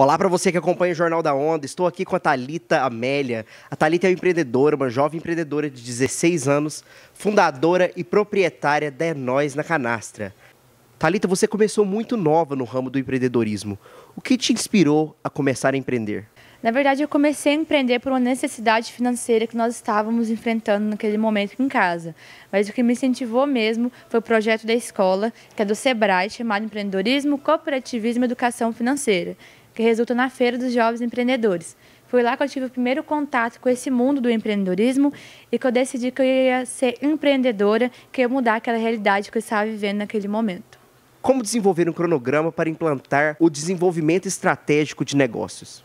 Olá para você que acompanha o Jornal da Onda. Estou aqui com a Talita Amélia. A Talita é uma empreendedora, uma jovem empreendedora de 16 anos, fundadora e proprietária da é Nós na Canastra. Talita, você começou muito nova no ramo do empreendedorismo. O que te inspirou a começar a empreender? Na verdade, eu comecei a empreender por uma necessidade financeira que nós estávamos enfrentando naquele momento em casa. Mas o que me incentivou mesmo foi o projeto da escola, que é do SEBRAE, chamado Empreendedorismo, Cooperativismo e Educação Financeira, que resulta na Feira dos Jovens Empreendedores. Foi lá que eu tive o primeiro contato com esse mundo do empreendedorismo e que eu decidi que eu ia ser empreendedora, que ia mudar aquela realidade que eu estava vivendo naquele momento. Como desenvolver um cronograma para implantar o desenvolvimento estratégico de negócios?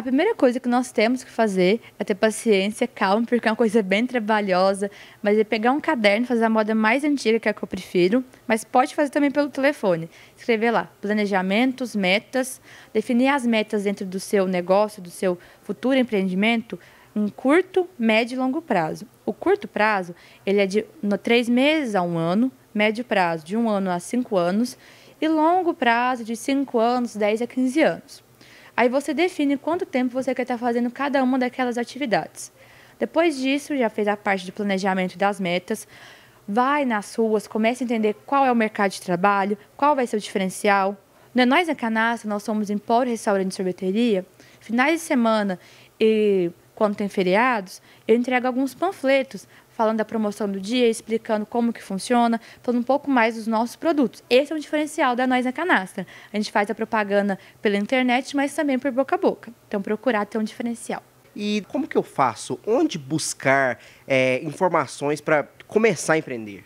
a primeira coisa que nós temos que fazer é ter paciência, calma, porque é uma coisa bem trabalhosa. Mas é pegar um caderno, fazer a moda mais antiga, que é a que eu prefiro, mas pode fazer também pelo telefone. Escrever lá planejamentos, metas, definir as metas dentro do seu negócio, do seu futuro empreendimento, em curto, médio e longo prazo. O curto prazo, ele é de no, três meses a um ano, médio prazo de um ano a cinco anos, e longo prazo de cinco anos, dez a quinze anos. Aí você define quanto tempo você quer estar fazendo cada uma daquelas atividades. Depois disso, já fez a parte de planejamento das metas, vai nas ruas, comece a entender qual é o mercado de trabalho, qual vai ser o diferencial. Não é nós na canasta, nós somos empório, restaurante e sorveteria. Finais de semana e quando tem feriados, eu entrego alguns panfletos falando da promoção do dia, explicando como que funciona, falando um pouco mais dos nossos produtos. Esse é um diferencial da Nós na Canastra. A gente faz a propaganda pela internet, mas também por boca a boca. Então, procurar ter um diferencial. E como que eu faço? Onde buscar é, informações para começar a empreender?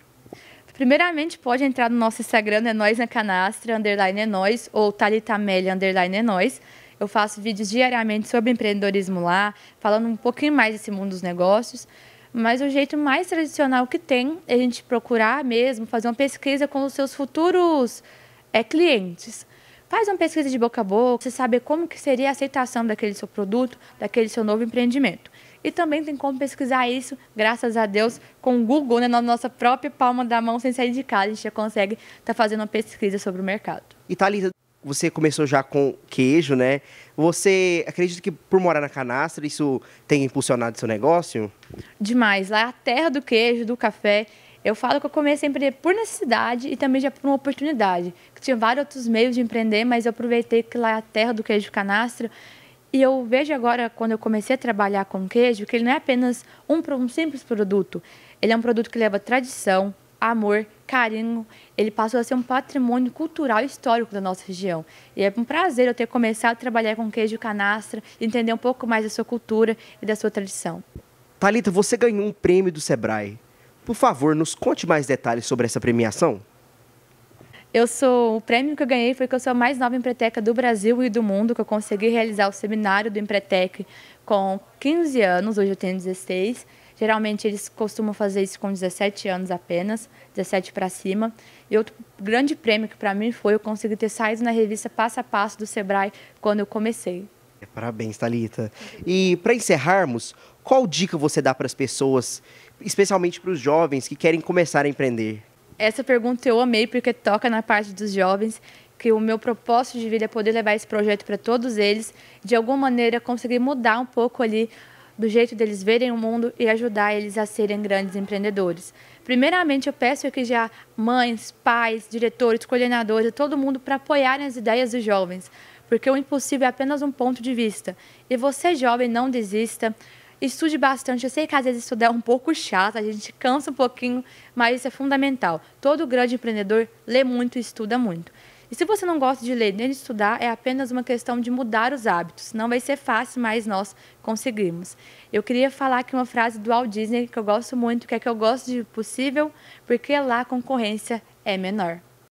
Primeiramente, pode entrar no nosso Instagram, é nós na canastra, underline é nós, ou talitamélia, underline é nós. Eu faço vídeos diariamente sobre empreendedorismo lá, falando um pouquinho mais desse mundo dos negócios. Mas o jeito mais tradicional que tem é a gente procurar mesmo, fazer uma pesquisa com os seus futuros é, clientes. Faz uma pesquisa de boca a boca, você saber como que seria a aceitação daquele seu produto, daquele seu novo empreendimento. E também tem como pesquisar isso, graças a Deus, com o Google, né, na nossa própria palma da mão, sem sair de casa, a gente já consegue estar tá fazendo uma pesquisa sobre o mercado. E Thalita, você começou já com queijo, né? Você acredita que por morar na canastra isso tem impulsionado seu negócio? Demais. Lá é a terra do queijo, do café. Eu falo que eu comecei a empreender por necessidade e também já por uma oportunidade. tinha vários outros meios de empreender, mas eu aproveitei que lá é a terra do queijo canastra. E eu vejo agora, quando eu comecei a trabalhar com queijo, que ele não é apenas um, um simples produto. Ele é um produto que leva tradição, amor, carinho. Ele passou a ser um patrimônio cultural e histórico da nossa região. E é um prazer eu ter começado a trabalhar com queijo canastra, entender um pouco mais da sua cultura e da sua tradição. Talita, você ganhou um prêmio do Sebrae. Por favor, nos conte mais detalhes sobre essa premiação. Eu sou o prêmio que eu ganhei foi que eu sou a mais nova empreteca do Brasil e do mundo que eu consegui realizar o seminário do Empretec com 15 anos, hoje eu tenho 16. Geralmente eles costumam fazer isso com 17 anos apenas, 17 para cima. E outro grande prêmio que para mim foi eu conseguir ter saído na revista Passo a Passo do Sebrae quando eu comecei. Parabéns, Talita. E para encerrarmos, qual dica você dá para as pessoas, especialmente para os jovens que querem começar a empreender? Essa pergunta eu amei porque toca na parte dos jovens que o meu propósito de vida é poder levar esse projeto para todos eles, de alguma maneira conseguir mudar um pouco ali do jeito deles verem o mundo e ajudar eles a serem grandes empreendedores. Primeiramente, eu peço aqui já mães, pais, diretores, coordenadores, todo mundo para apoiarem as ideias dos jovens, porque o impossível é apenas um ponto de vista. E você, jovem, não desista. Estude bastante. Eu sei que às vezes estudar é um pouco chato, a gente cansa um pouquinho, mas isso é fundamental. Todo grande empreendedor lê muito e estuda muito. E se você não gosta de ler nem de estudar, é apenas uma questão de mudar os hábitos. Não vai ser fácil, mas nós conseguimos. Eu queria falar aqui uma frase do Walt Disney que eu gosto muito, que é que eu gosto de possível, porque lá a concorrência é menor.